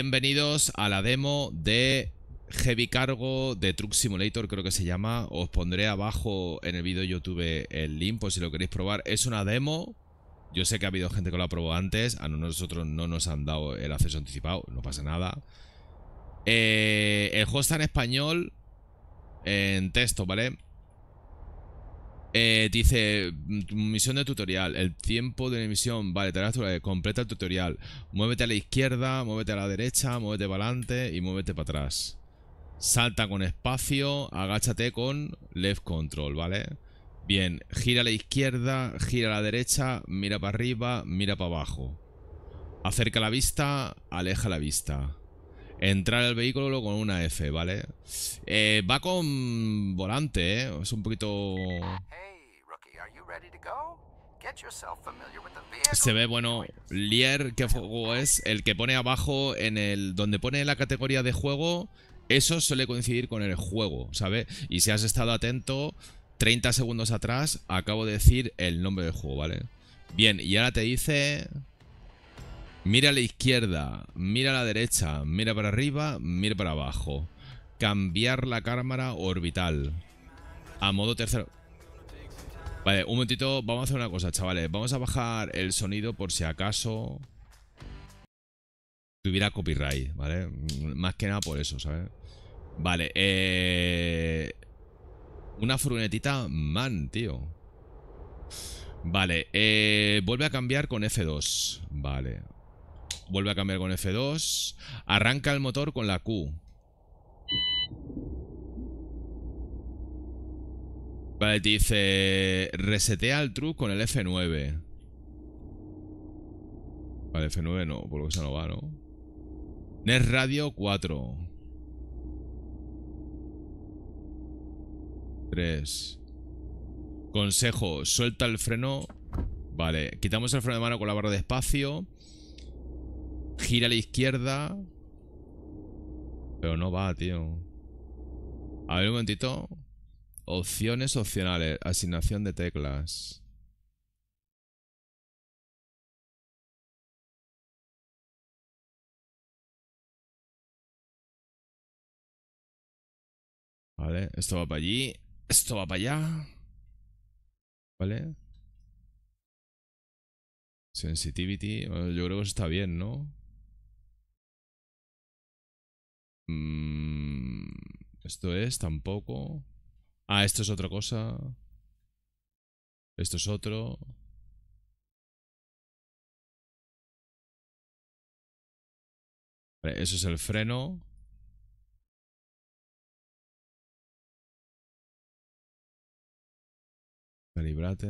Bienvenidos a la demo de Heavy Cargo de Truck Simulator, creo que se llama. Os pondré abajo en el vídeo YouTube el link por si lo queréis probar. Es una demo. Yo sé que ha habido gente que lo ha probado antes. A nosotros no nos han dado el acceso anticipado, no pasa nada. Eh, el juego está en español, en texto, ¿vale? Eh, dice, mm, misión de tutorial, el tiempo de misión, vale, te la eh, completa el tutorial. Muévete a la izquierda, muévete a la derecha, muévete para adelante y muévete para atrás. Salta con espacio, agáchate con left control, ¿vale? Bien, gira a la izquierda, gira a la derecha, mira para arriba, mira para abajo. Acerca la vista, aleja la vista entrar al vehículo con una F, ¿vale? Eh, va con volante, ¿eh? Es un poquito... Se ve, bueno, Lier, ¿qué juego es? El que pone abajo en el... Donde pone la categoría de juego, eso suele coincidir con el juego, ¿sabes? Y si has estado atento, 30 segundos atrás, acabo de decir el nombre del juego, ¿vale? Bien, y ahora te dice... Mira a la izquierda, mira a la derecha, mira para arriba, mira para abajo. Cambiar la cámara orbital. A modo tercero. Vale, un momentito, vamos a hacer una cosa, chavales. Vamos a bajar el sonido por si acaso tuviera copyright, ¿vale? Más que nada por eso, ¿sabes? Vale, eh... Una frunetita man, tío. Vale, eh... Vuelve a cambiar con F2. Vale, Vuelve a cambiar con F2. Arranca el motor con la Q. Vale, te dice... Resetea el truco con el F9. Vale, F9 no, porque esa no va, ¿no? NES Radio 4. 3. Consejo, suelta el freno. Vale, quitamos el freno de mano con la barra de espacio. Gira a la izquierda. Pero no va, tío. A ver un momentito. Opciones opcionales. Asignación de teclas. Vale, esto va para allí. Esto va para allá. ¿Vale? Sensitivity. yo creo que está bien, ¿no? Mm, esto es tampoco. Ah, esto es otra cosa. Esto es otro. Vale, eso es el freno. Calibrate.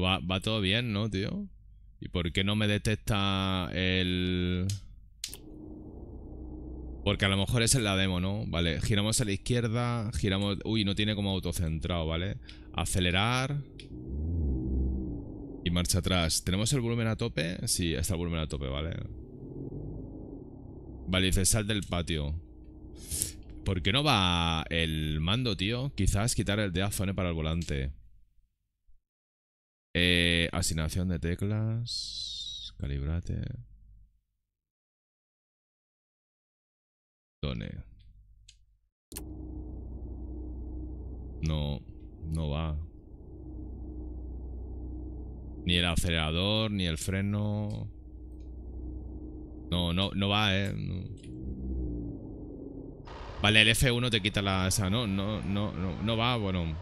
Va, va todo bien, ¿no, tío? ¿Y por qué no me detecta el... Porque a lo mejor es en la demo, ¿no? Vale, giramos a la izquierda, giramos... Uy, no tiene como autocentrado, ¿vale? Acelerar... Y marcha atrás. ¿Tenemos el volumen a tope? Sí, está el volumen a tope, ¿vale? Vale, dice, sal del patio. ¿Por qué no va el mando, tío? Quizás quitar el Azone para el volante. Eh, asignación de teclas. Calibrate. No, no va. Ni el acelerador, ni el freno. No, no, no va, eh. Vale, el F1 te quita la... Esa, no, no, no, no, no va, bueno.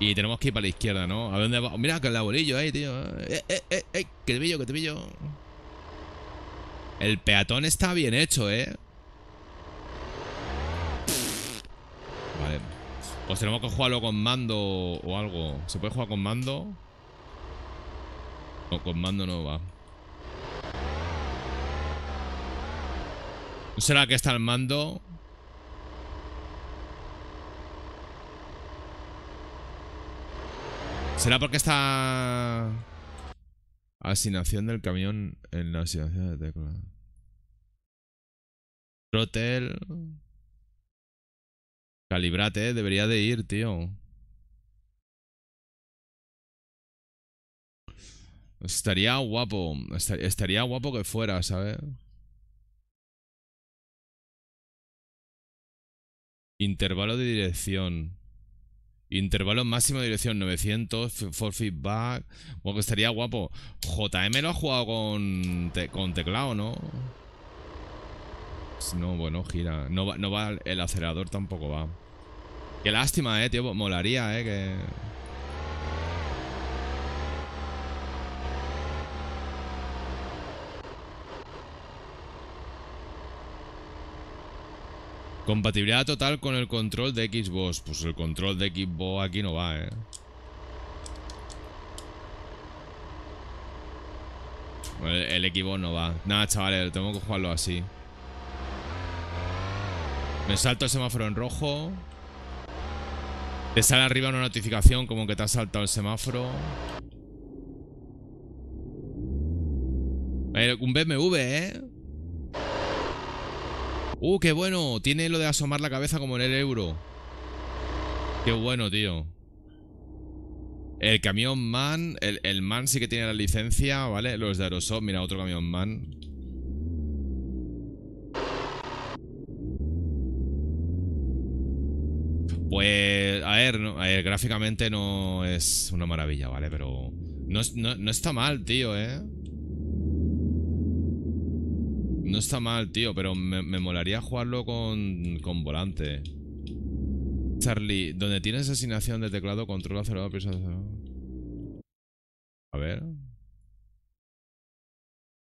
Y tenemos que ir para la izquierda, ¿no? ¿A dónde va? Mira, que el laborillo ahí, tío. Eh, eh, eh, eh, que te pillo, que te pillo. El peatón está bien hecho, ¿eh? Vale. Pues tenemos que jugarlo con mando o algo. ¿Se puede jugar con mando? No, con mando no va. será que está el mando? ¿Será porque está... Asignación del camión en la asignación de tecla. Trotel. Calibrate, debería de ir, tío. Estaría guapo. Estaría guapo que fuera, ¿sabes? Intervalo de dirección. Intervalo máximo de dirección 900, for feedback. Bueno, que estaría guapo. JM lo ha jugado con, con teclado, ¿no? No, bueno, gira. No va, no va el acelerador tampoco va. Qué lástima, eh, tío. Pues molaría, eh, que... Compatibilidad total con el control de Xbox. Pues el control de Xbox aquí no va, ¿eh? El, Xbox no va. Nada, chavales, tengo que jugarlo así. Me salto el semáforo en rojo. Te sale arriba una notificación como que te ha saltado el semáforo. Eh, un BMW, ¿eh? Uh, qué bueno. Tiene lo de asomar la cabeza como en el euro. Qué bueno, tío. El camión man. El, man sí que tiene la licencia, ¿vale? Los de Aerosol. Mira, otro camión man. Pues, a ver, gráficamente no es una maravilla, ¿vale? Pero no, no está mal, tío, ¿eh? No está mal, tío, pero me, molaría jugarlo con, con volante. Charlie, ¿dónde tienes asignación de teclado, Control, cerrado, piensa A ver.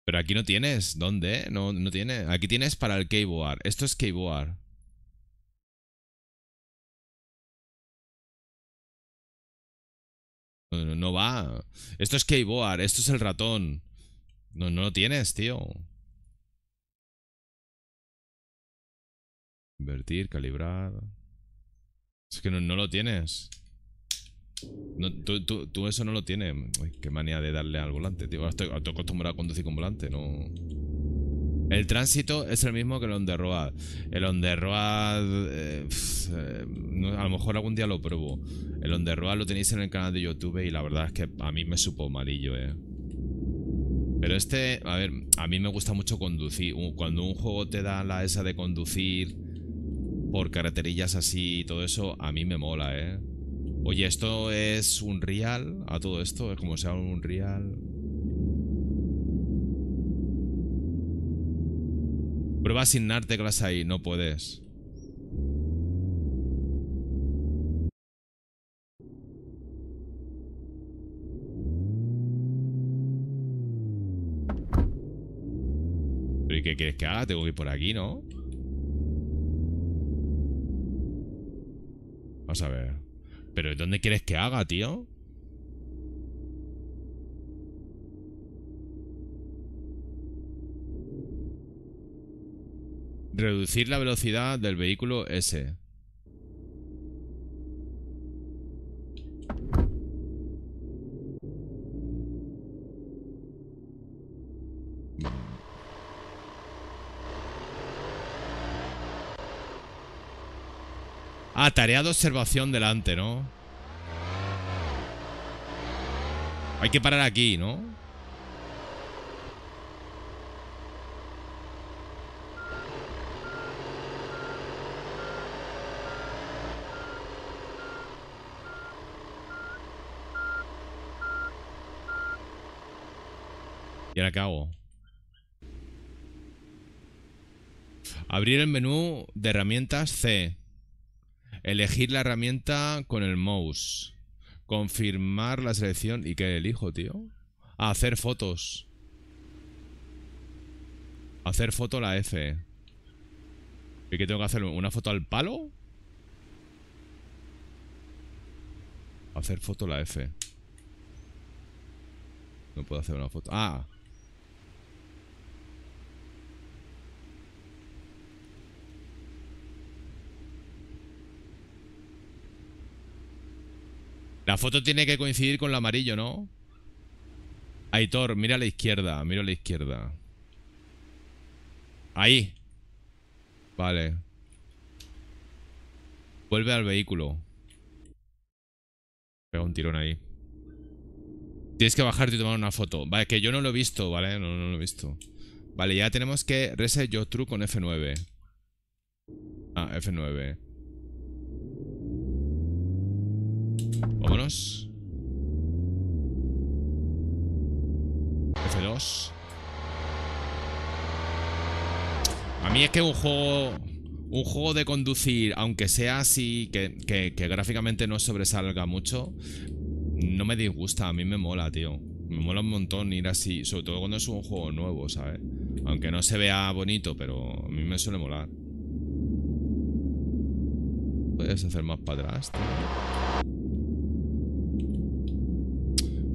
Pero aquí no tienes. ¿Dónde? No, no tiene. Aquí tienes para el keyboard. Esto es keyboard. No, no, va. Esto es keyboard. Esto es el ratón. No, no lo tienes, tío. Invertir, calibrar. Es que no, lo tienes. tú, eso no lo tienes. qué manía de darle al volante, tío. Estoy, acostumbrado a conducir con volante, no. El tránsito es el mismo que el on the road. El on the road. Eh, eh, a lo mejor algún día lo pruebo. El on the road lo tenéis en el canal de YouTube y la verdad es que a mí me supo malillo, eh. Pero este, a ver, a mí me gusta mucho conducir. Cuando un juego te da la esa de conducir por carreterillas así y todo eso, a mí me mola, ¿eh? Oye, ¿esto es un real a todo esto? ¿Es como sea un real? Prueba sin teclas ahí, no puedes. y qué quieres que haga? Tengo que ir por aquí, ¿no? Vamos a ver. ¿Pero dónde quieres que haga, tío? Reducir la velocidad del vehículo S. Ah, tarea de observación delante, ¿no? Hay que parar aquí, ¿no? Y ahora hago? Abrir el menú de herramientas C. Elegir la herramienta con el mouse. Confirmar la selección. ¿Y qué elijo, tío? Ah, hacer fotos. hacer foto la F. ¿Y qué tengo que hacer? ¿Una foto al palo? hacer foto la F. No puedo hacer una foto. Ah, La foto tiene que coincidir con lo amarillo, ¿no? Aitor, mira a la izquierda, mira a la izquierda. Ahí. Vale. Vuelve al vehículo. Pega un tirón ahí. Tienes que bajarte y tomar una foto. Vale, que yo no lo he visto, ¿vale? No, lo he visto. Vale, ya tenemos que reset your true con F9. Ah, F9. F2. A mí es que un juego... Un juego de conducir, aunque sea así, que, que gráficamente no sobresalga mucho, no me disgusta, a mí me mola, tío. Me mola un montón ir así, sobre todo cuando es un juego nuevo, ¿sabes? Aunque no se vea bonito, pero a mí me suele molar. Puedes hacer más para atrás,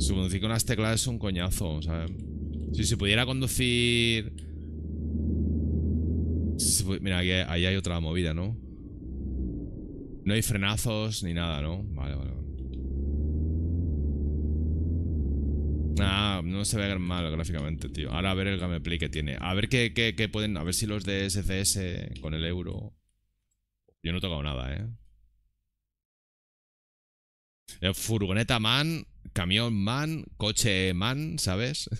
Si conducir con unas teclas es un coñazo, ¿sabes? Si se pudiera conducir... Mira, aquí, ahí hay otra movida, ¿no? No hay frenazos ni nada, ¿no? Vale, vale. Ah, no se ve mal gráficamente, tío. Ahora a ver el gameplay que tiene. A ver qué, qué, qué pueden... A ver si los de SCS con el euro... Yo no he tocado nada, ¿eh? El furgoneta man camión man, coche man, ¿sabes?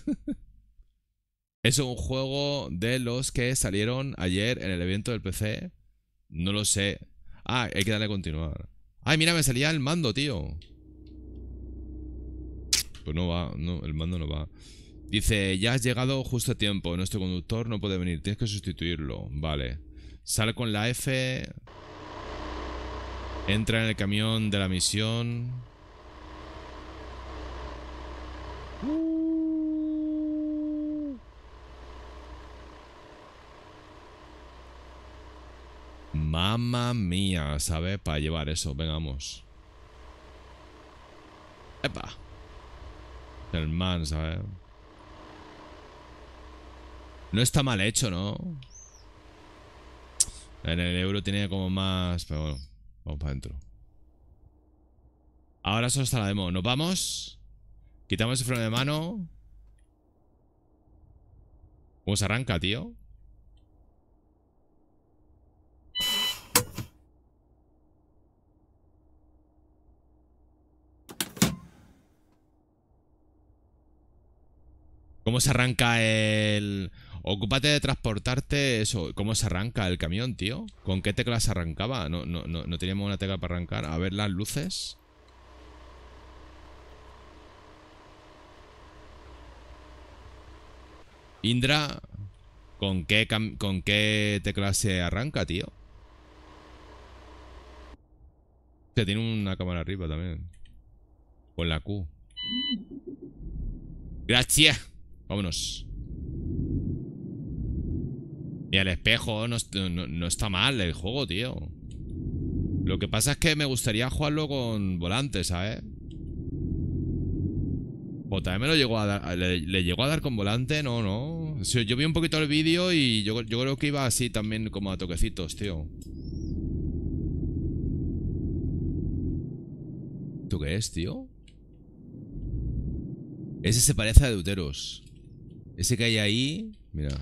es un juego de los que salieron ayer en el evento del PC. No lo sé. Ah, hay que darle a continuar. Ay, mira, me salía el mando, tío. Pues no va, no, el mando no va. Dice, ya has llegado justo a tiempo. Nuestro conductor no puede venir, tienes que sustituirlo. Vale. Sale con la F. Entra en el camión de la misión. Mamma mía, ¿sabes? Para llevar eso, vengamos. Epa. El man, ¿sabes? No está mal hecho, ¿no? En el euro tiene como más... Pero bueno, vamos para adentro. Ahora solo está la demo. ¿Nos vamos? Quitamos el freno de mano. ¿Cómo se arranca, tío? ¿Cómo se arranca el...? Ocúpate de transportarte eso. ¿Cómo se arranca el camión, tío? ¿Con qué tecla se arrancaba? No, no, no, no teníamos una tecla para arrancar. A ver las luces. Indra, ¿con qué, con qué tecla arranca, tío? Se tiene una cámara arriba también. Con la Q. Gracias. Vámonos. Y el espejo no, está mal el juego, tío. Lo que pasa es que me gustaría jugarlo con volantes, ¿sabes? también llegó le, llegó a dar con volante, no, no. yo vi un poquito el vídeo y yo, yo creo que iba así también como a toquecitos, tío. ¿Tú qué es, tío? Ese se parece a Deuteros. Ese que hay ahí. Mira.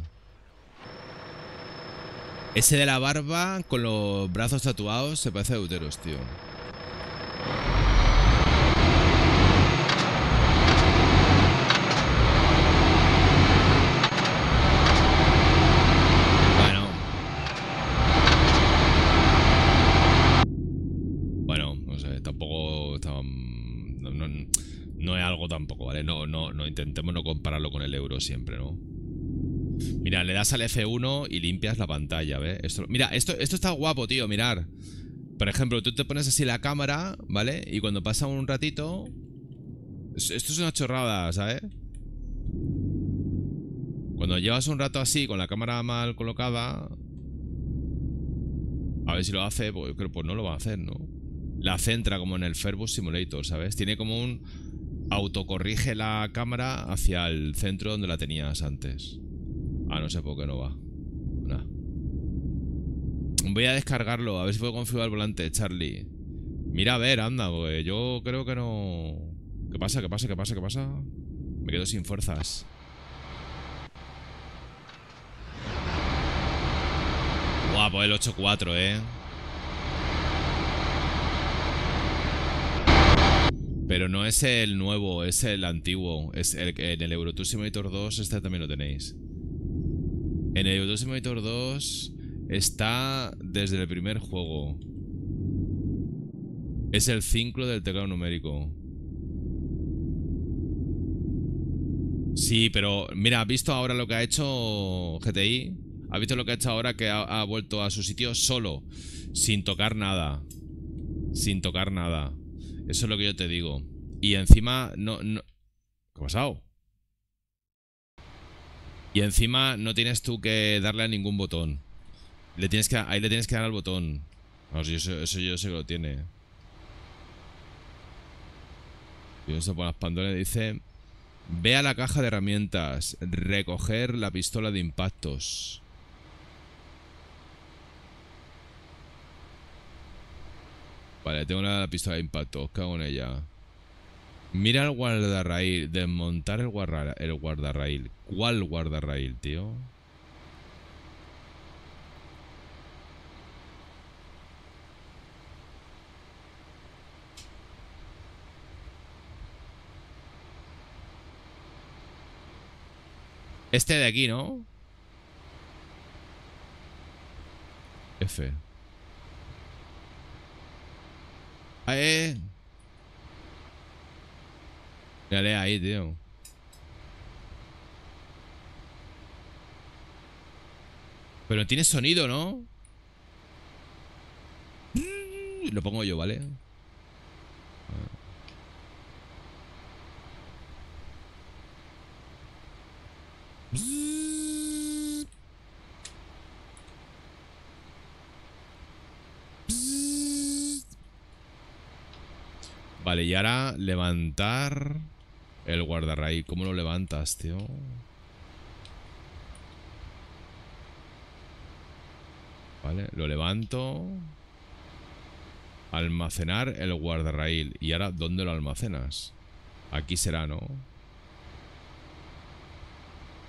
Ese de la barba con los brazos tatuados se parece a Deuteros, tío. siempre, ¿no? Mira, le das al F1 y limpias la pantalla, ¿ves? Esto, mira, esto, esto está guapo, tío, mirar. Por ejemplo, tú te pones así la cámara, ¿vale? Y cuando pasa un ratito... Esto es una chorrada, ¿sabes? Cuando llevas un rato así, con la cámara mal colocada... A ver si lo hace, pues, creo, pues no lo va a hacer, ¿no? La centra como en el Fairbus Simulator, ¿sabes? Tiene como un autocorrige la cámara hacia el centro donde la tenías antes. Ah, no sé por qué no va. Voy a descargarlo, a ver si puedo configurar el volante, Charlie. Mira, a ver, anda, güey. yo creo que no... ¿Qué pasa? ¿Qué pasa? ¿Qué pasa? ¿Qué pasa? Me quedo sin fuerzas. Guapo pues el 8-4, eh. Pero no es el nuevo, es el antiguo. Es el, en el Eurotour Simulator 2 este también lo tenéis. En el Eurotour Simulator 2 está desde el primer juego. Es el ciclo del teclado numérico. Sí, pero mira, ¿has visto ahora lo que ha hecho GTI? ha visto lo que ha hecho ahora que ha vuelto a su sitio solo? Sin tocar nada. Sin tocar nada. Eso es lo que yo te digo. Y encima no... no... ¿Qué ha pasado? Y encima no tienes tú que darle a ningún botón. Le tienes que, ahí le tienes que dar al botón. eso, yo sé que lo tiene. ¿eh? Y las dice... Ve a la caja de herramientas. Recoger la pistola de impactos. Vale, tengo la pistola de impacto, cago en ella. Mira el guardarraíl, desmontar el, el guardarraíl. ¿Cuál guardarraíl, tío? Este de aquí, ¿no? F. Eh. ahí, tío. Pero tiene sonido, ¿no? Mm, lo pongo yo, ¿vale? Ah. Vale, y ahora levantar el guardarraíl ¿Cómo lo levantas, tío? Vale, lo levanto. Almacenar el guardarraíl. ¿Y ahora dónde lo almacenas? Aquí será, ¿no?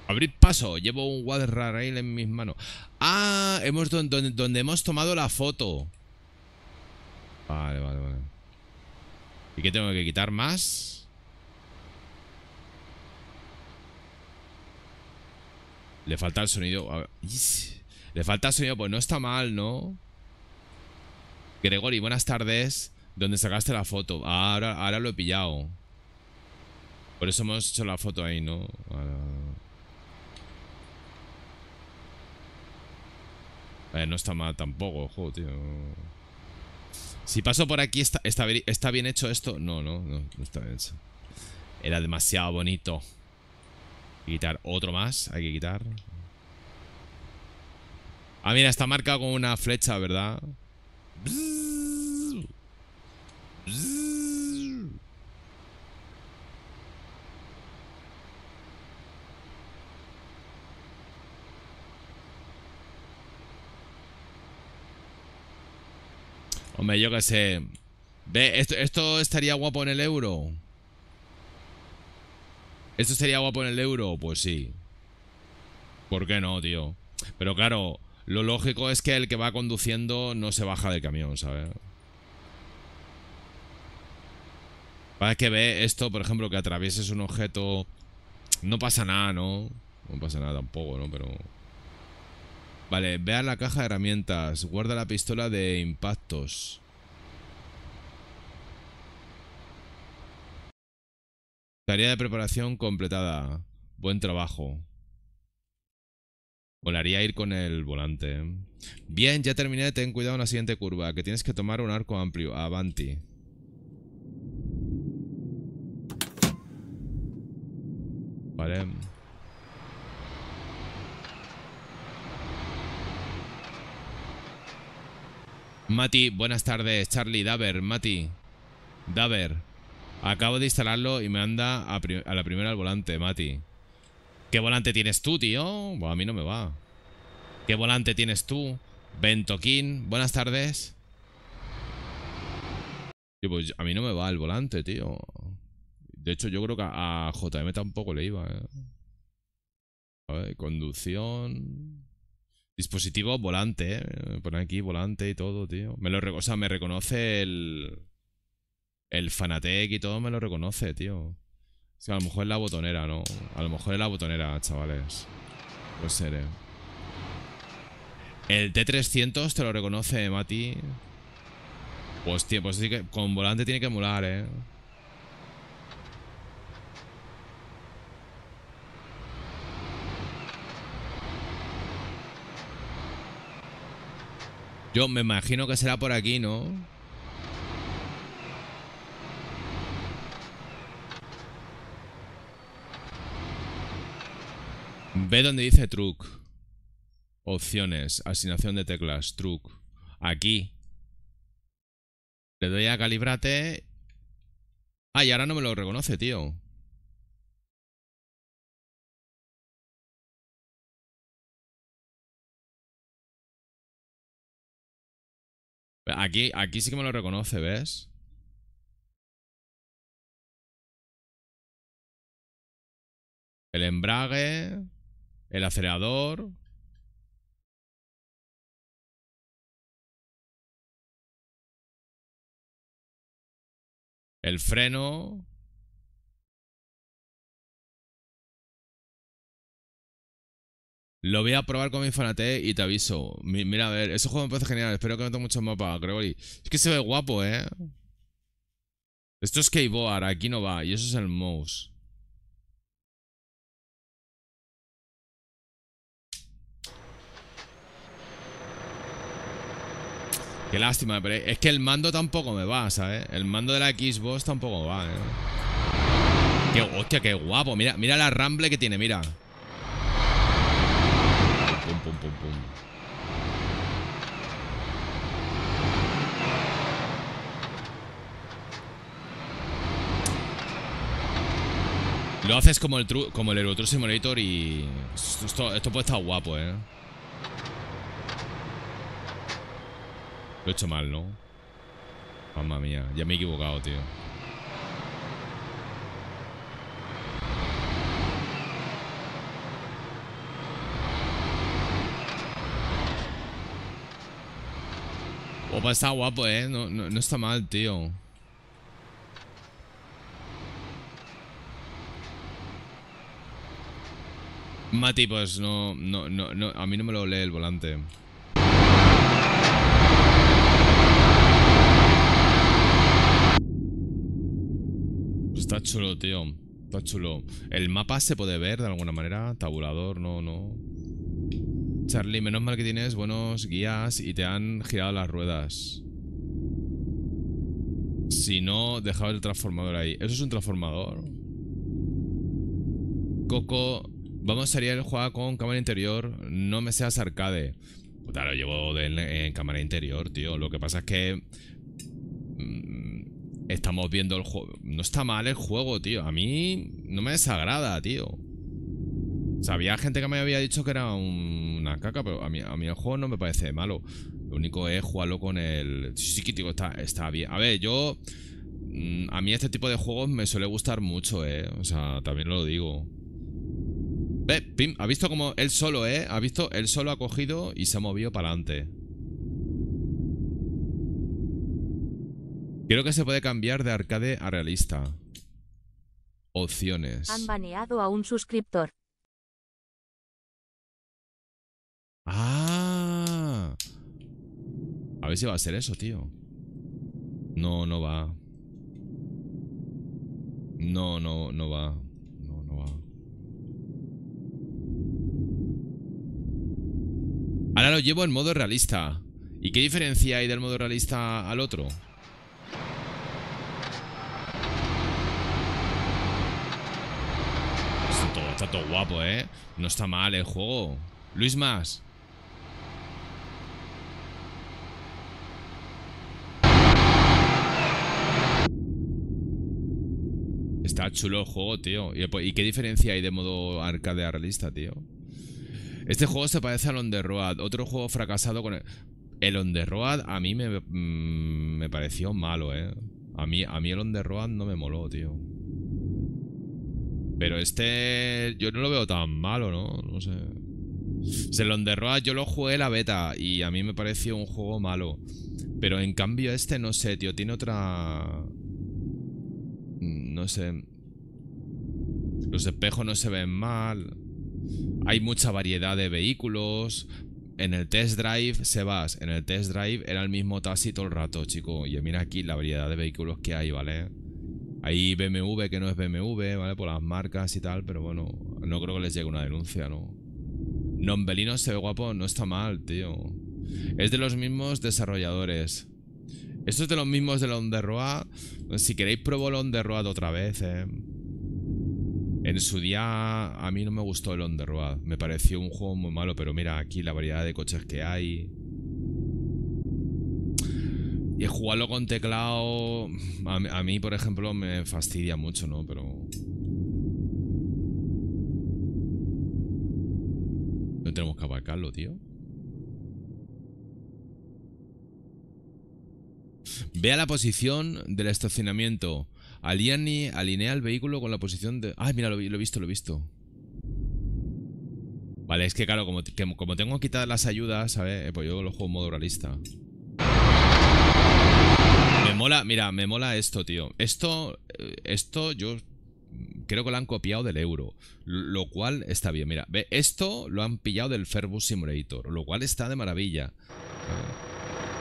Abrir paso. Llevo un guardarraíl en mis manos. Ah, hemos donde hemos tomado la foto. Vale, vale, vale. ¿Y qué tengo que quitar más? Le falta el sonido. Le falta el sonido, pues no está mal, ¿no? Gregory, buenas tardes. ¿Dónde sacaste la foto? Ahora, ahora lo he pillado. Por eso hemos hecho la foto ahí, ¿no? A ver, eh, no está mal tampoco, joder, tío. Si paso por aquí, ¿está, está, bien hecho esto? No, no, no, está bien hecho. Era demasiado bonito. Quitar otro más, hay que quitar. Ah, mira, está marcado con una flecha, ¿verdad? Hombre, yo que sé. Ve, esto, esto estaría guapo en el euro. ¿Esto sería guapo en el euro? Pues sí. ¿Por qué no, tío? Pero claro, lo lógico es que el que va conduciendo no se baja del camión, ¿sabes? Para que ve esto, por ejemplo, que atravieses un objeto, no pasa nada, ¿no? No pasa nada tampoco, ¿no? Pero Vale, ve la caja de herramientas. Guarda la pistola de impactos. Tarea de preparación completada. Buen trabajo. Volaría ir con el volante. Bien, ya terminé. Ten cuidado en la siguiente curva, que tienes que tomar un arco amplio. Avanti. Vale. Mati, buenas tardes. Charlie, Daver, Mati. Daver. Acabo de instalarlo y me anda a, la primera al volante, Mati. ¿Qué volante tienes tú, tío? Bueno, a mí no me va. ¿Qué volante tienes tú? Bentoquín, buenas tardes. pues, a mí no me va el volante, tío. De hecho, yo creo que a, JM tampoco le iba. ¿eh? A ver, conducción. Dispositivo volante, ¿eh? Pone aquí volante y todo, tío. Me lo, o sea, me reconoce el... El Fanatec y todo me lo reconoce, tío. O sea, a lo mejor es la botonera, ¿no? A lo mejor es la botonera, chavales. Pues ser, ¿eh? El T300 te lo reconoce, Mati. Pues, pues sí que con volante tiene que emular, eh. Yo me imagino que será por aquí, ¿no? Ve donde dice truck. Opciones. Asignación de teclas. Truc. Aquí. Le doy a calibrate. Ah, y ahora no me lo reconoce, tío. Pues aquí, aquí sí que me lo reconoce, ¿ves? El embrague, el acelerador. El freno. Lo voy a probar con mi fanate y te aviso. mira, a ver, ese juego me parece genial. Espero que no tenga muchos mapas, Gregory. Es que se ve guapo, ¿eh? Esto es keyboard, aquí no va. Y eso es el mouse. Qué lástima, pero es que el mando tampoco me va, ¿sabes? El mando de la Xbox tampoco va, ¿eh? hostia, qué guapo. Mira, mira la ramble que tiene, mira. Lo haces como el, tru como el Eurotruck Simulator y... Esto, esto, puede estar guapo, ¿eh? Lo he hecho mal, ¿no? Mamma mía, ya me he equivocado, tío. Opa, está guapo, ¿eh? no está mal, tío. Mati, pues no, no, no, no, a mí no me lo lee el volante. Está chulo, tío. Está chulo. ¿El mapa se puede ver de alguna manera? Tabulador, no, no. Charlie, menos mal que tienes buenos guías y te han girado las ruedas. Si no, dejaba el transformador ahí. ¿Eso es un transformador? Coco Vamos a salir el juego con cámara interior. No me seas arcade. Puta, lo llevo en, cámara interior, tío. Lo que pasa es que. Mm, estamos viendo el juego. No está mal el juego, tío. A mí no me desagrada, tío. O sea, había gente que me había dicho que era una caca, pero a mí, el juego no me parece malo. Lo único es jugarlo con el. Sí, sí, tío, está, está bien. A ver, yo. Mm, a mí este tipo de juegos me suele gustar mucho, eh. O sea, también lo digo. Ve, Pim, ha visto como él solo, ¿eh? Ha visto, él solo ha cogido y se ha movido para adelante. Creo que se puede cambiar de arcade a realista. Opciones. Han baneado a un suscriptor. Ah. A ver si va a ser eso, tío. No, no va. No, no, no va. No, no va. Ahora lo llevo en modo realista. ¿Y qué diferencia hay del modo realista al otro? Está todo, guapo, ¿eh? No está mal el juego. Luis más. Está chulo el juego, tío. ¿Y qué diferencia hay de modo arcade a realista, tío? Este juego se parece al On The Road, otro juego fracasado con el... El On The Road a mí me, mm, me pareció malo, ¿eh? A mí, a mí el On The Road no me moló, tío. Pero este yo no lo veo tan malo, ¿no? No sé. El On The Road yo lo jugué la beta y a mí me pareció un juego malo. Pero en cambio este no sé, tío, tiene otra... Mm, no sé. Los espejos no se ven mal. Hay mucha variedad de vehículos. En el test drive, Sebas, en el test drive era el mismo taxi todo el rato, chico. Y mira aquí la variedad de vehículos que hay, ¿vale? Hay BMW que no es BMW, ¿vale? Por las marcas y tal, pero bueno, no creo que les llegue una denuncia, ¿no? Nombelino se ve guapo, no está mal, tío. Es de los mismos desarrolladores. Esto es de los mismos de Road. Si queréis, pruebo el Road otra vez, ¿eh? En su día a mí no me gustó el On Road. Me pareció un juego muy malo, pero mira, aquí la variedad de coches que hay. Y jugarlo con teclado. A, mí, por ejemplo, me fastidia mucho, ¿no? Pero. No tenemos que abarcarlo, tío. Vea la posición del estacionamiento Aliani, alinea el vehículo con la posición de... Ay, mira, lo, he visto, lo he visto. Vale, es que claro, como, que, como tengo quitadas las ayudas, ver, eh, Pues yo lo juego en modo realista. Me mola, mira, me mola esto, tío. Esto, eh, esto yo creo que lo han copiado del euro, lo cual está bien. Mira, ve, esto lo han pillado del Fairbus Simulator, lo cual está de maravilla.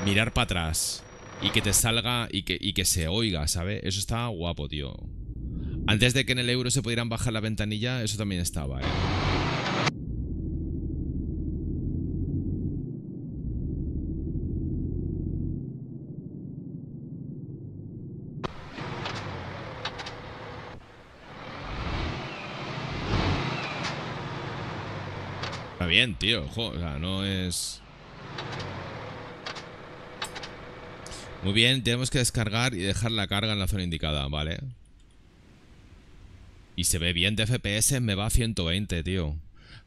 Mirar para atrás y que te salga y que, que se oiga, ¿sabes? Eso está guapo, tío. Antes de que en el euro se pudieran bajar la ventanilla, eso también estaba, ¿eh? Está bien, tío. o sea, no es... Muy bien, tenemos que descargar y dejar la carga en la zona indicada, ¿vale? Y se ve bien de FPS, me va a 120, tío.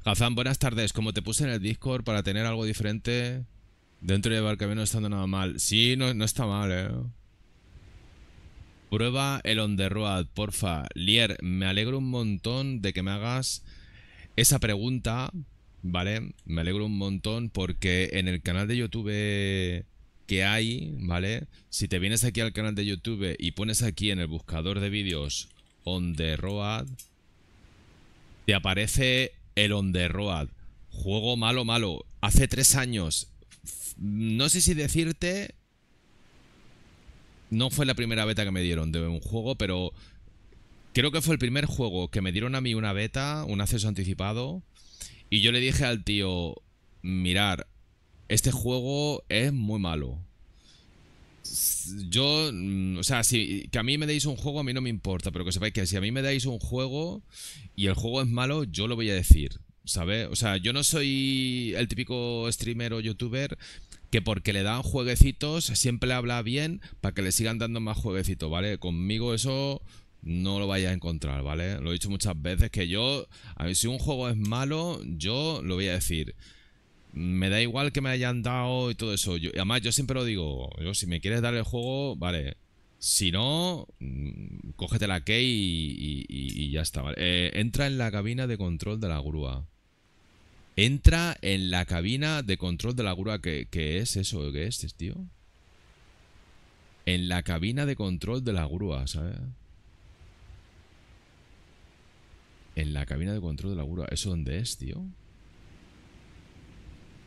Gazán, buenas tardes. Como te puse en el Discord para tener algo diferente dentro de Barcabé no está nada mal. Sí, no, no está mal, eh. Prueba el on the road, porfa. Lier, me alegro un montón de que me hagas esa pregunta, ¿vale? Me alegro un montón porque en el canal de YouTube que hay, ¿vale? Si te vienes aquí al canal de YouTube y pones aquí en el buscador de vídeos On Road, te aparece el On Road. Juego malo, malo. Hace tres años. No sé si decirte... No fue la primera beta que me dieron de un juego, pero creo que fue el primer juego que me dieron a mí una beta, un acceso anticipado, y yo le dije al tío, mirar, este juego es muy malo. Yo, mm, o sea, si que a mí me deis un juego, a mí no me importa, pero que sepáis que si a mí me dais un juego y el juego es malo, yo lo voy a decir, ¿sabes? O sea, yo no soy el típico streamer o youtuber que porque le dan jueguecitos siempre habla bien para que le sigan dando más jueguecitos, ¿vale? Conmigo eso no lo vaya a encontrar, ¿vale? Lo he dicho muchas veces que yo, a ver, si un juego es malo, yo lo voy a decir me da igual que me hayan dado y todo eso. además, yo siempre lo digo, yo, si me quieres dar el juego, vale. Si no, mm, cógete la key y, ya está. ¿vale? Eh, entra en la cabina de control de la grúa. Entra en la cabina de control de la grúa. ¿Qué, es eso? ¿Qué es, tío? En la cabina de control de la grúa, ¿sabes? En la cabina de control de la grúa. ¿Eso dónde es, tío?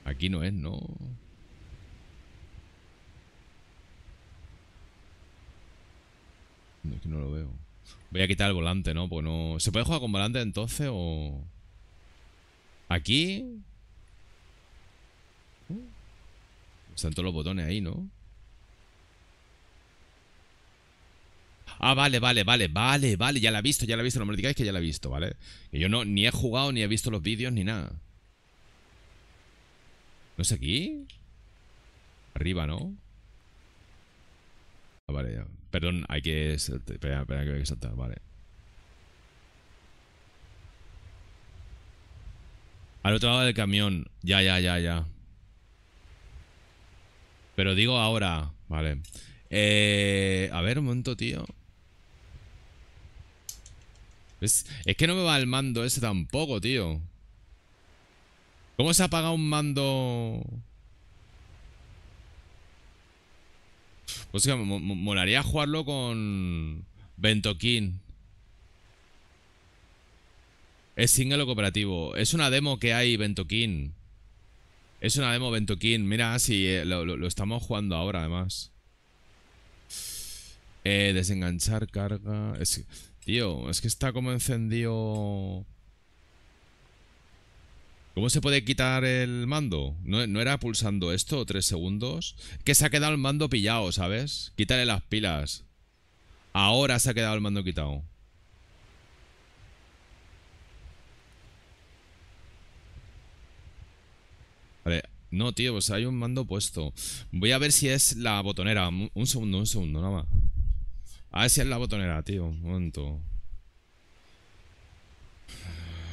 Aquí no es, ¿no? Aquí no lo veo. Voy a quitar el volante, ¿no? Pues no... ¿Se puede jugar con volante entonces o...? Aquí... Uh, están todos los botones ahí, ¿no? Ah, vale, vale, vale, vale, vale, ya la he visto, ya la he visto, no me digáis que ya la he visto, ¿vale? Que yo no, ni he jugado, ni he visto los vídeos, ni nada. ¿No es aquí? Arriba, ¿no? Ah, vale, ya. Perdón, hay que... Espera, espera, que hay que saltar, vale. Al otro lado del camión. Ya, ya, ya, ya. Pero digo ahora. Vale. Eh, a ver, un momento, tío. Es, es que no me va el mando ese tampoco, tío. ¿Cómo se apaga un mando? Pues que molaría jugarlo con Ventokin. Es single o cooperativo. Es una demo que hay, Ventokin. Es una demo Ventokin. Mira, si eh, lo, estamos jugando ahora, además. Eh, desenganchar, carga. tío, es que está como encendido. ¿Cómo se puede quitar el mando? ¿No, era pulsando esto tres segundos? Que se ha quedado el mando pillado, ¿sabes? Quítale las pilas. Ahora se ha quedado el mando quitado. Vale. No, tío, pues hay un mando puesto. Voy a ver si es la botonera. Un segundo, un segundo, nada más. A ver si es la botonera, tío. Un momento.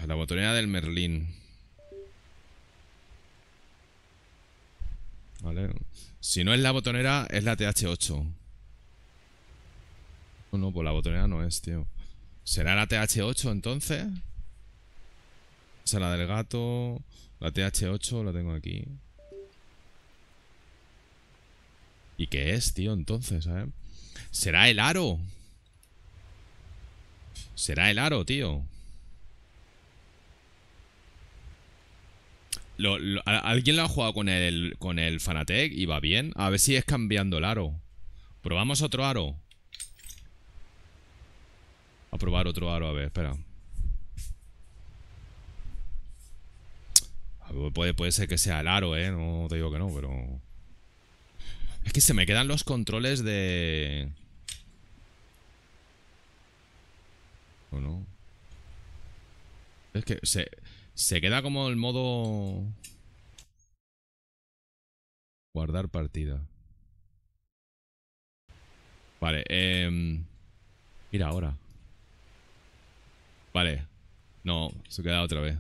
La botonera del Merlín. Vale. Si no es la botonera, es la TH8. No, no, pues la botonera no es, tío. ¿Será la TH8 entonces? O sea, la del gato. La TH8 la tengo aquí. ¿Y qué es, tío, entonces, eh? ¿Será el aro? ¿Será el aro, tío? alguien lo ha jugado con el, con el Fanatec y va bien. A ver si es cambiando el aro. Probamos otro aro. A probar otro aro, a ver, espera. puede, puede ser que sea el aro, ¿eh? No te digo que no, pero... Es que se me quedan los controles de... ¿O no? Es que se, se queda como el modo... Guardar partida. Vale, eh... Mira ahora. Vale. No, se queda otra vez.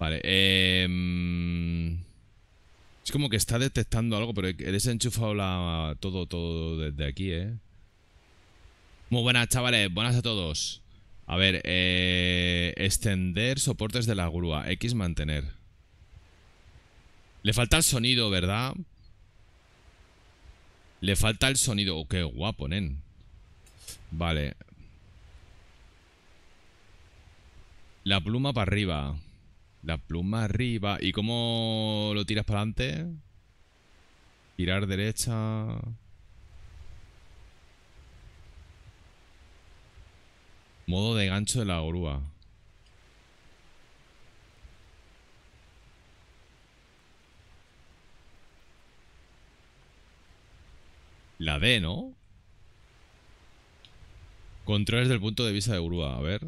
Vale, eh... Es como que está detectando algo, pero he desenchufado la, todo, todo desde aquí, ¿eh? Muy buenas, chavales. Buenas a todos. A ver, eh, extender soportes de la grúa. X mantener. Le falta el sonido, ¿verdad? Le falta el sonido. Oh, qué guapo, nen. Vale. La pluma para arriba. La pluma arriba. ¿Y cómo lo tiras para adelante? Tirar derecha. Modo de gancho de la grúa. La D, ¿no? Controles del punto de vista de grúa, a ver.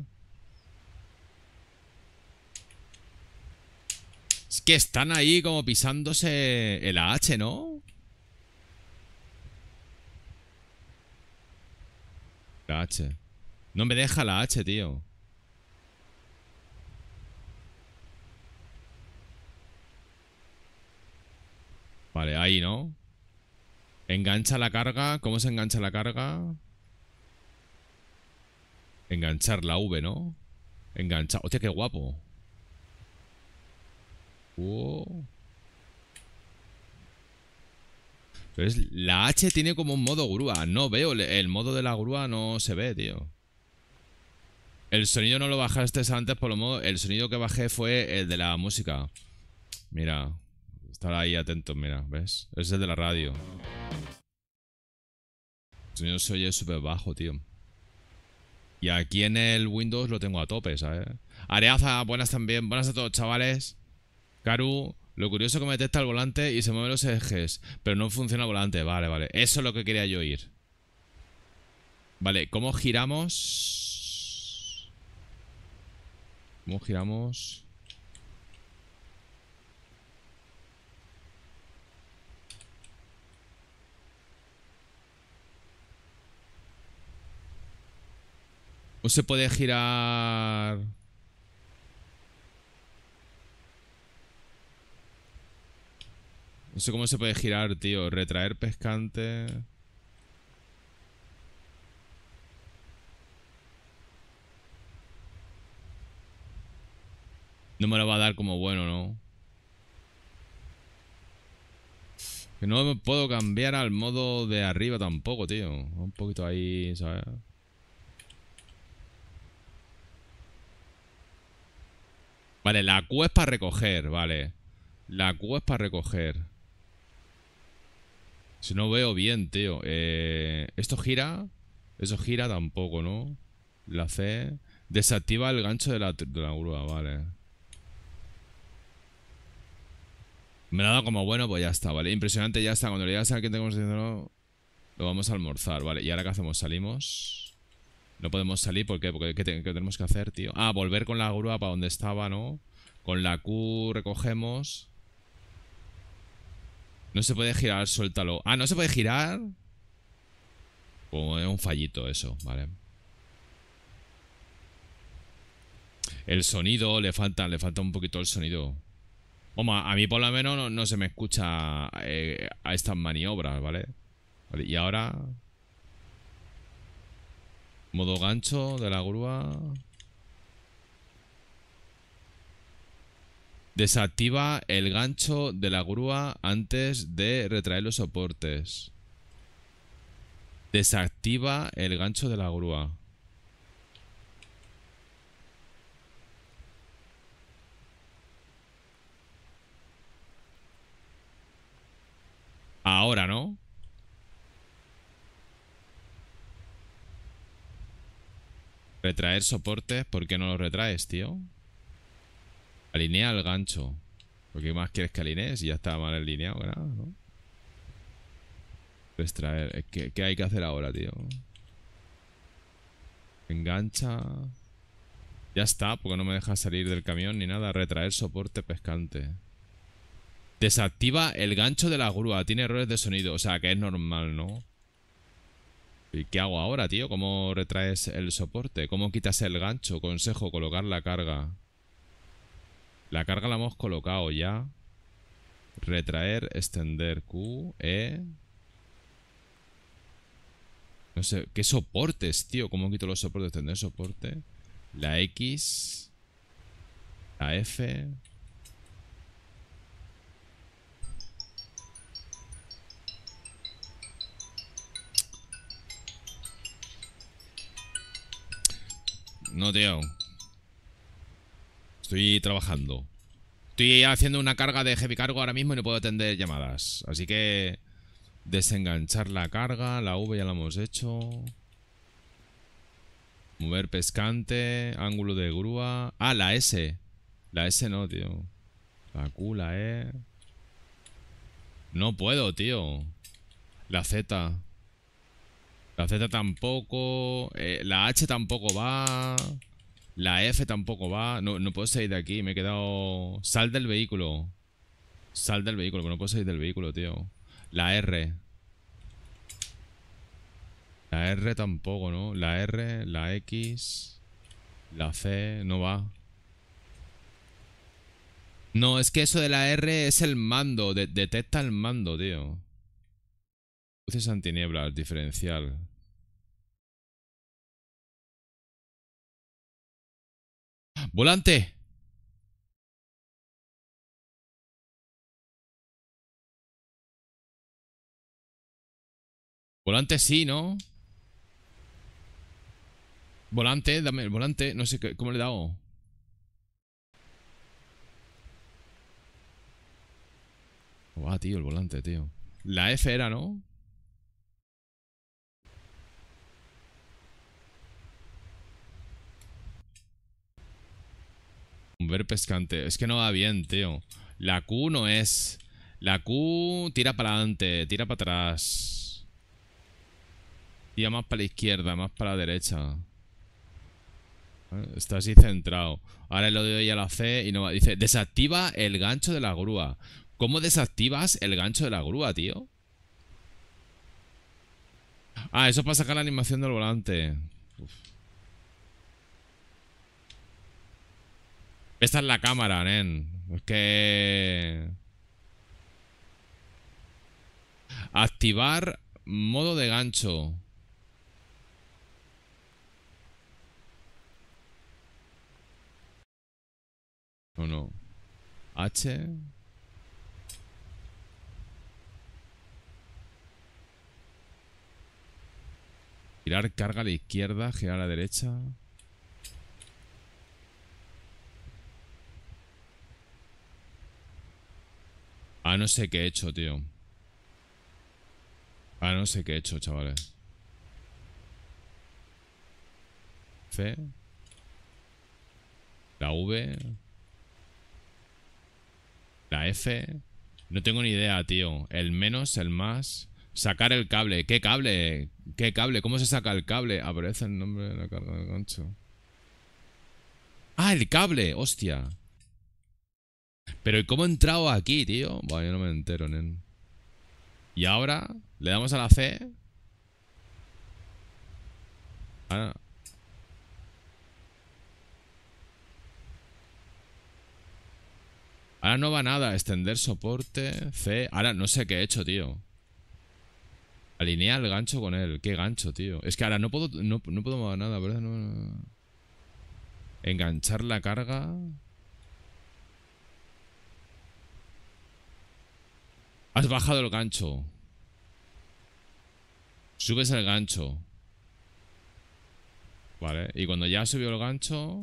Es que están ahí como pisándose el H, ¿no? La H. No me deja la H, tío. Vale, ahí, ¿no? Engancha la carga. ¿Cómo se engancha la carga? Enganchar la V, ¿no? Engancha. Hostia, qué guapo. Pero es, la H tiene como un modo grúa. No veo. El modo de la grúa no se ve, tío. El sonido no lo bajaste antes, por lo menos. El sonido que bajé fue el de la música. Mira, estar ahí atento, mira, ¿ves? Es el de la radio. El sonido se oye súper bajo, tío. Y aquí en el Windows lo tengo a tope, ¿sabes? Areaza, buenas también. Buenas a todos, chavales. Karu, lo curioso es que me detecta el volante y se mueven los ejes, pero no funciona el volante. Vale, vale. Eso es lo que quería yo oír. Vale, ¿cómo giramos? ¿Cómo giramos? ¿O se puede girar? No sé cómo se puede girar, tío. Retraer pescante. No me lo va a dar como bueno, ¿no? Que no me puedo cambiar al modo de arriba tampoco, tío. Un poquito ahí, ¿sabes? Vale, la Q es para recoger, vale. La Q es para recoger. Si no veo bien, tío. Eh, ¿Esto gira? Eso gira tampoco, ¿no? La C. Desactiva el gancho de la, de la grúa, vale. Me lo ha dado como bueno, pues ya está, ¿vale? Impresionante, ya está. Cuando le digas a alguien tenemos no lo vamos a almorzar, ¿vale? ¿Y ahora qué hacemos? ¿Salimos? No podemos salir, ¿por qué? Porque ¿qué, tenemos que hacer, tío? Ah, volver con la grúa para donde estaba, ¿no? Con la Q recogemos. No se puede girar, suéltalo. Ah, ¿no se puede girar? Como es un fallito eso, ¿vale? El sonido, le falta, le falta un poquito el sonido. Vamos, a mí por lo menos no, se me escucha eh, a estas maniobras, ¿vale? Y ahora... Modo gancho de la grúa. Desactiva el gancho de la grúa antes de retraer los soportes. Desactiva el gancho de la grúa. ahora, ¿no? Retraer soportes, ¿por qué no los retraes, tío? Alinea el gancho. ¿Por qué más quieres que alinees? ya está mal alineado, ¿verdad? ¿no? Retraer. ¿Qué, ¿Qué hay que hacer ahora, tío? Engancha. Ya está, porque no me deja salir del camión ni nada. Retraer soporte pescante. Desactiva el gancho de la grúa. Tiene errores de sonido. O sea, que es normal, ¿no? ¿Y qué hago ahora, tío? ¿Cómo retraes el soporte? ¿Cómo quitas el gancho? Consejo, colocar la carga. La carga la hemos colocado ya. Retraer, extender. Q, E... No sé, ¿qué soportes, tío? ¿Cómo quito los soportes? ¿Extender soporte? La X... La F... No, tío. Estoy trabajando. Estoy haciendo una carga de heavy cargo ahora mismo y no puedo atender llamadas. Así que desenganchar la carga. La V ya la hemos hecho. Mover pescante. Ángulo de grúa. Ah, la S. La S no, tío. La Q, la E. No puedo, tío. La Z. La Z tampoco. Eh, la H tampoco va. La F tampoco va. No, no puedo salir de aquí. Me he quedado... Sal del vehículo. Sal del vehículo, no puedo salir del vehículo, tío. La R. La R tampoco, ¿no? La R, la X, la C, no va. No, es que eso de la R es el mando. detecta el mando, tío. Luces antinieblas, diferencial. Volante. Volante sí, ¿no? Volante, dame el volante. No sé cómo le he dado. Guau, tío, el volante, tío. La F era, ¿no? Ver pescante. Es que no va bien, tío. La Q no es. La Q tira para adelante, tira para atrás. Tira más para la izquierda, más para la derecha. Ah, está así centrado. Ahora le doy a la C y no va. Dice, desactiva el gancho de la grúa. ¿Cómo desactivas el gancho de la grúa, tío? Ah, eso es para sacar la animación del volante. Uf. Esta es la cámara, nen. Es que... Activar modo de gancho. ¿O no. H. Girar carga a la izquierda, girar a la derecha. Ah, no sé qué he hecho, tío. Ah, no sé qué he hecho, chavales. C La V. La F. No tengo ni idea, tío. El menos, el más. Sacar el cable. ¿Qué cable? ¿Qué cable? ¿Cómo se saca el cable? Aparece el nombre de la carga del gancho. Ah, el cable. Hostia. Pero ¿y cómo entrado aquí, tío? Bueno, yo no me entero, nen. Y ahora, le damos a la C. Ahora. Ahora no va nada. Extender soporte. C. Ahora no sé qué he hecho, tío. Alinear el gancho con él. Qué gancho, tío. Es que ahora no puedo. No, puedo mover nada, ¿verdad? no. Enganchar la carga. Has bajado el gancho. Subes el gancho. Vale, y cuando ya subió el gancho...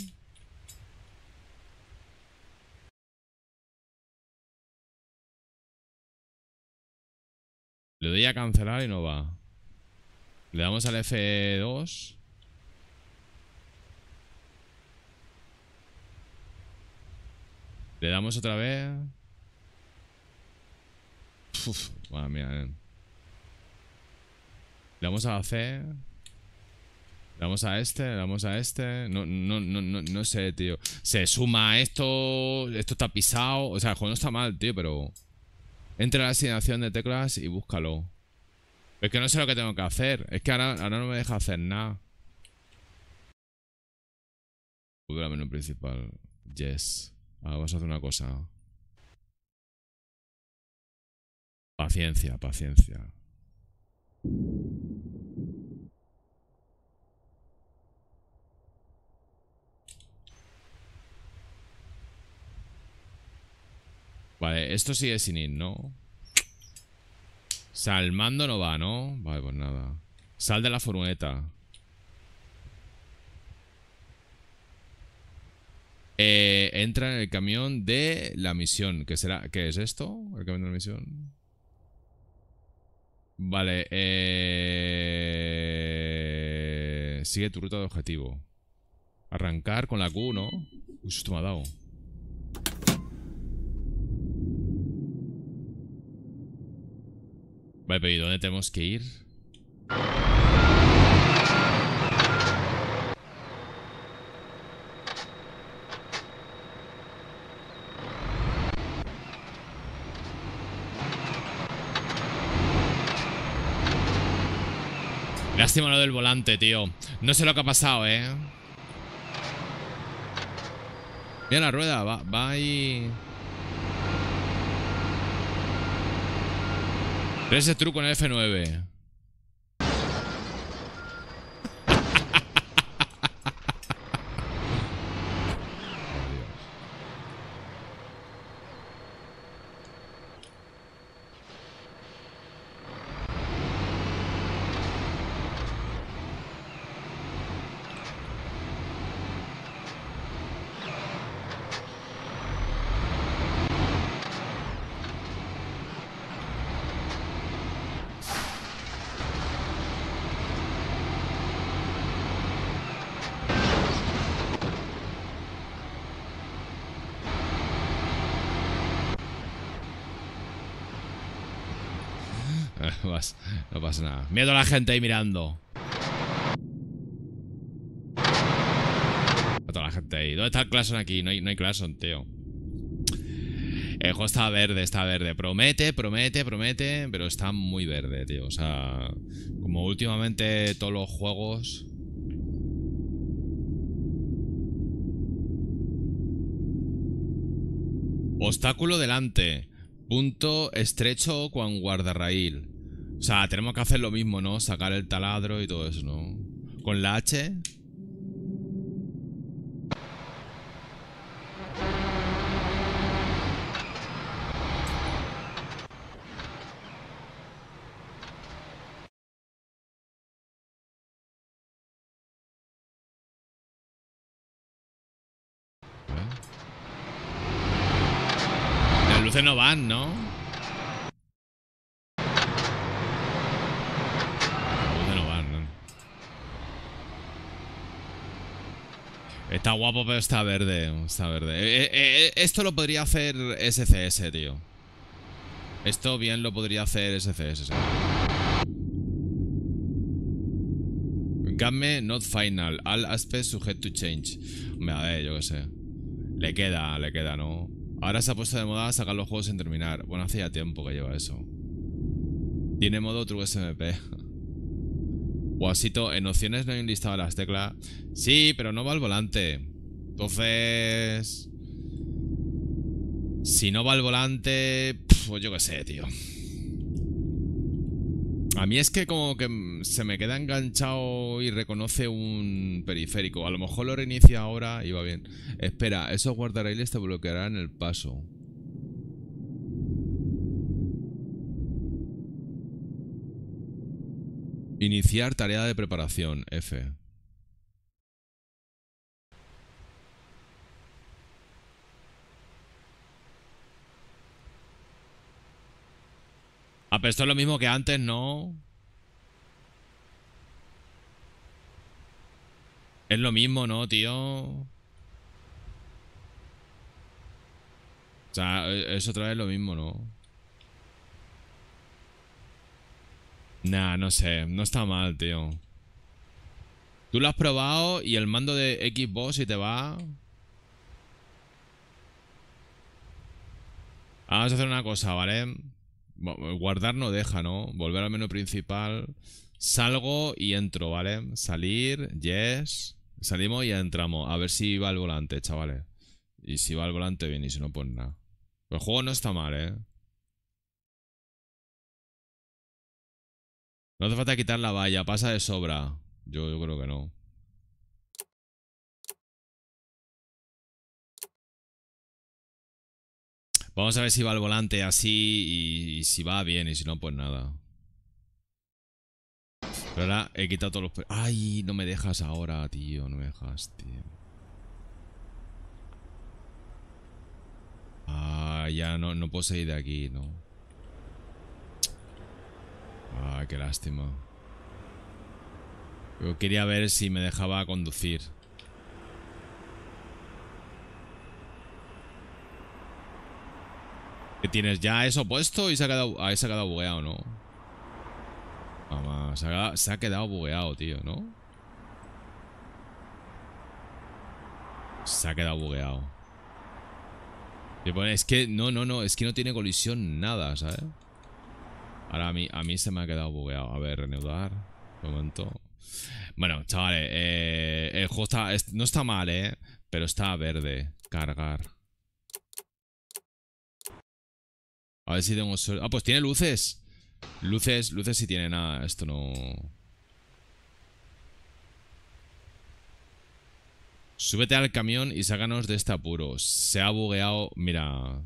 Le doy a cancelar y no va. Le damos al F2. Le damos otra vez. Madre mía, eh. Le vamos a hacer. Le damos a este, le damos a este. No, no, no, no, sé, tío. Se suma esto. Esto está pisado. O sea, el juego no está mal, tío, pero. Entra a la asignación de teclas y búscalo. Es que no sé lo que tengo que hacer. Es que ahora, no me deja hacer nada. a la menú principal. Yes. Ahora vamos a hacer una cosa. Paciencia, paciencia. Vale, esto sigue sin ir, ¿no? Salmando no va, ¿no? Vale, pues nada. Sal de la furgoneta. Eh, entra en el camión de la misión. ¿Qué será? ¿Qué es esto? ¿El camión de la misión? Vale, eh... Sigue tu ruta de objetivo. Arrancar con la Q, ¿no? Uy, esto me ha dado. Vale, pero dónde tenemos que ir? Lástima lo del volante, tío. No sé lo que ha pasado, eh. Mira la rueda, va, va ahí. Pero ese truco en el F9. Miedo a la gente ahí mirando. A toda la gente ahí. ¿Dónde está el Clason aquí? No hay, no hay Clason, tío. El juego está verde, está verde. Promete, promete, promete, pero está muy verde, tío. O sea, como últimamente todos los juegos... Obstáculo delante. Punto estrecho con guardarraíl. O sea, tenemos que hacer lo mismo, ¿no? Sacar el taladro y todo eso, ¿no? Con la H guapo, pero está verde. Está verde. Eh, eh, eh, esto lo podría hacer SCS, tío. Esto bien lo podría hacer SCS. Game not final. All aspects subject to change. Hombre, a ver, yo qué sé. Le queda, le queda, ¿no? Ahora se ha puesto de moda sacar los juegos sin terminar. Bueno, hacía tiempo que lleva eso. Tiene modo truco SMP. Guasito, en opciones no hay un listado de las teclas. Sí, pero no va al volante. Entonces... Si no va al volante... Pues yo qué sé, tío. A mí es que como que se me queda enganchado y reconoce un periférico. A lo mejor lo reinicia ahora y va bien. Espera, esos guardarailes te bloquearán el paso. Iniciar tarea de preparación, F. Ah, es lo mismo que antes, ¿no? Es lo mismo, ¿no, tío? O sea, e-, es otra lo mismo, ¿no? Nah, no sé. No está mal, tío. Tú lo has probado y el mando de Xbox y te va... Ah, vamos a hacer una cosa, ¿vale? Guardar no deja, ¿no? Volver al menú principal. Salgo y entro, ¿vale? Salir, yes. Salimos y entramos. A ver si va el volante, chavales. Y si va el volante, bien. Y si no, pues nada. El juego no está mal, ¿eh? No hace falta quitar la valla, pasa de sobra. Yo, yo creo que no. Vamos a ver si va el volante así y, si va bien y si no, pues nada. Pero ahora he quitado todos los... ¡Ay! No me dejas ahora, tío. No me dejas, tío. Ah, ya no, no puedo salir de aquí, ¿no? Ah, qué lástima. Yo quería ver si me dejaba conducir. ¿Qué tienes? ¿Ya eso puesto? Y se ha quedado. Ahí se ha quedado bugueado, ¿no? Mamá, se ha, quedado, se ha quedado bugueado, tío, ¿no? Se ha quedado bugueado. Es que no, no, no, es que no tiene colisión nada, ¿sabes? Ahora a mí, se me ha quedado bugueado. A ver, reneudar. Un momento. Bueno, chavales, eh, el juego no está mal, ¿eh? Pero está verde. Cargar. A ver si tengo Ah, pues tiene luces. Luces, luces si tiene nada. Esto no... Súbete al camión y sácanos de este apuro. Se ha bugueado... Mira...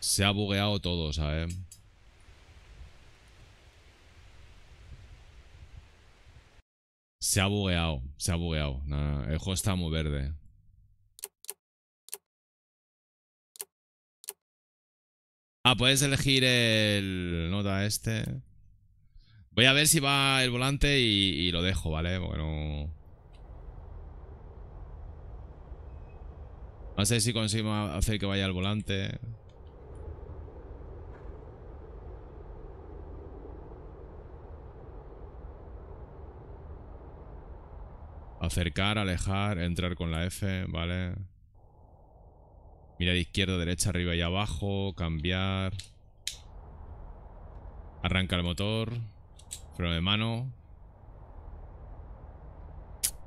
Se ha bugueado todo, ¿sabes? Se ha bugueado, se ha bugueado. el juego está muy verde. Ah, puedes elegir el nota este. Voy a ver si va el volante y, lo dejo, ¿vale? Bueno. No sé si conseguimos hacer que vaya el volante. Acercar, alejar, entrar con la F, ¿vale? Mirar izquierda, derecha, arriba y abajo, cambiar. Arranca el motor. Freno de mano.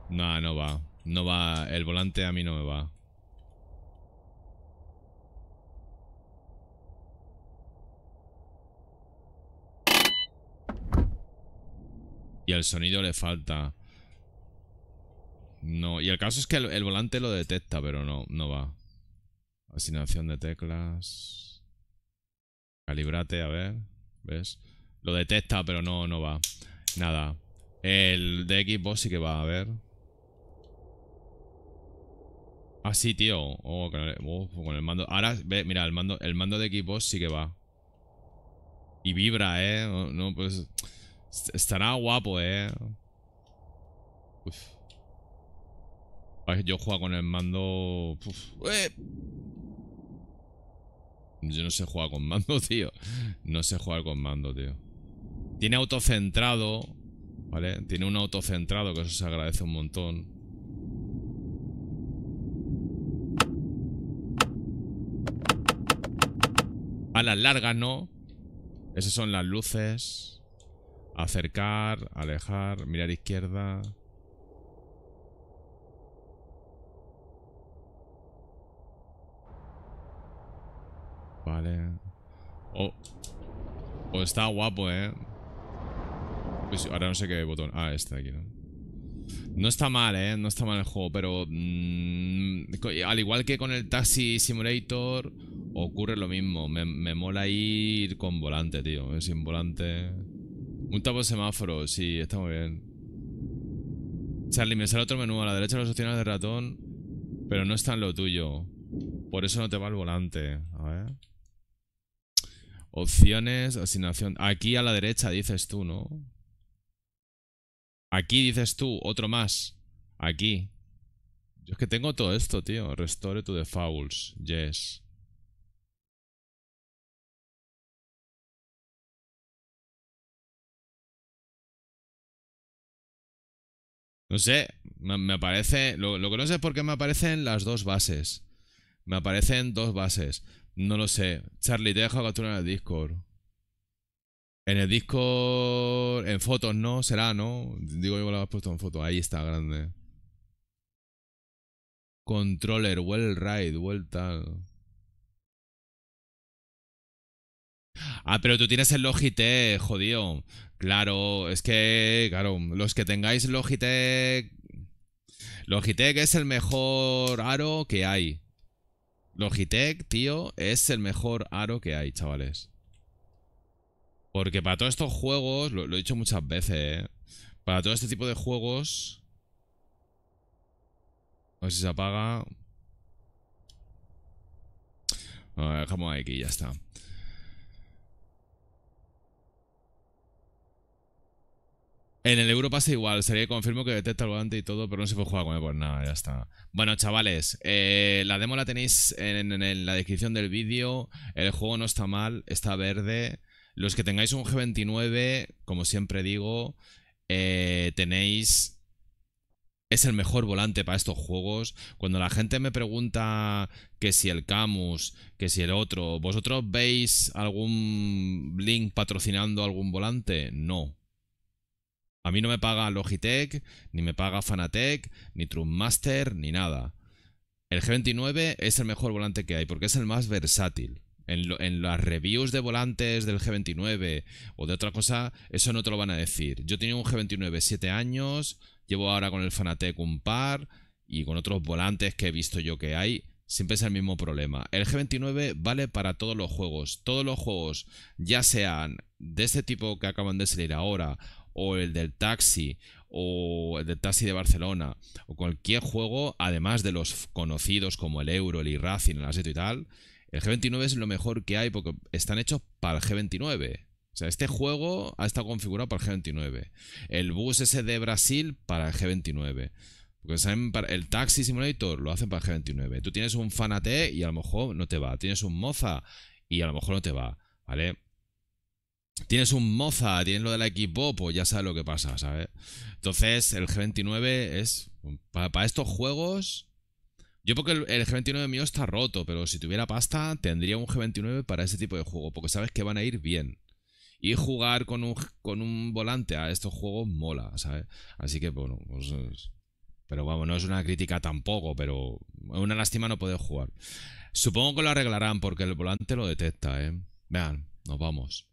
No, no va. No va. El volante a mí no me va. Y el sonido le falta. No, y el caso es que el, volante lo detecta, pero no, no va. Asignación de teclas. Calibrate, a ver. ¿Ves? Lo detecta, pero no, no va. Nada. El de Xbox sí que va, a ver. Ah, sí, tío. Oh, con, el, mando. Ahora, ve, mira, el mando, el mando de Xbox sí que va. Y vibra, eh. No, pues. Estará guapo, eh. Uf. Pues yo juego con el mando... Eh. Yo no sé jugar con mando, tío. No sé jugar con mando, tío. Tiene autocentrado, ¿vale? Tiene un autocentrado, que eso se agradece un montón. A las larga, ¿no? Esas son las luces. Acercar, alejar, mirar izquierda... Vale. Oh. está guapo, ¿eh? ahora no sé qué botón. Ah, este de aquí, ¿no? No está mal, ¿eh? No está mal el juego, pero... Mm, al igual que con el Taxi Simulator, ocurre lo mismo. Me, mola ir con volante, tío. Sin volante... Un tapo de semáforo, sí, está muy bien. Charlie, me sale otro menú. A la derecha de las opciones de ratón, pero no está en lo tuyo. Por eso no te va el volante. A ver... Opciones, asignación. Aquí a la derecha dices tú, ¿no? Aquí dices tú, otro más. Aquí. Yo es que tengo todo esto, tío. Restore to the fouls. Yes. No sé, me, aparece. Lo, lo, que no sé es por qué me aparecen las dos bases. Me aparecen dos bases. No lo sé. Charlie, te he dejado capturar en el Discord. En el Discord. En fotos, ¿no? Será, ¿no? Digo yo lo has puesto en fotos. Ahí está, grande. Controller, well ride, well tal. Ah, pero tú tienes el Logitech, jodido. Claro, es que, claro, los que tengáis Logitech. Logitech es el mejor aro que hay. Logitech, tío, es el mejor aro que hay, chavales. Porque para todos estos juegos, lo, he dicho muchas veces, ¿eh? Para todo este tipo de juegos... A ver si se apaga... Bueno, dejamos aquí, ya está. En el Euro pasa igual, sería confirmo que detecta el volante y todo, pero no se puede jugar con él, pues nada, ya está. Bueno, chavales, eh, la demo la tenéis en, la descripción del vídeo, el juego no está mal, está verde. Los que tengáis un G29, como siempre digo, eh, tenéis... Es el mejor volante para estos juegos. Cuando la gente me pregunta que si el Camus, que si el otro, ¿vosotros veis algún link patrocinando algún volante? No, a mí no me paga Logitech, ni me paga Fanatec, ni Trummaster, ni nada. El G29 es el mejor volante que hay porque es el más versátil. En, las reviews de volantes del G29 o de otra cosa, eso no te lo van a decir. Yo tenía un G29 7 años, llevo ahora con el Fanatec un par y con otros volantes que he visto yo que hay, siempre es el mismo problema. El G29 vale para todos los juegos. Todos los juegos, ya sean de este tipo que acaban de salir ahora o el del taxi, o el del taxi de Barcelona, o cualquier juego, además de los conocidos como el Euro, el iRacing, el Aseto y tal, el G29 es lo mejor que hay porque están hechos para el G29. O sea, este juego ha estado configurado para el G29. El bus ese de Brasil para el G29. Porque el Taxi Simulator lo hacen para el G29. Tú tienes un Fanate y a lo mejor no te va. Tienes un Moza y a lo mejor no te va. ¿Vale? tienes un moza, tienes lo del equipo, pues ya sabes lo que pasa, ¿sabes? Entonces, el G29 es. Para, estos juegos. Yo porque el, G29 mío está roto, pero si tuviera pasta, tendría un G29 para ese tipo de juego, porque sabes que van a ir bien. Y jugar con un, volante a estos juegos mola, ¿sabes? Así que, bueno, pues. Pero vamos, no es una crítica tampoco, pero Es una lástima no poder jugar. Supongo que lo arreglarán porque el volante lo detecta, ¿eh? Vean, nos vamos.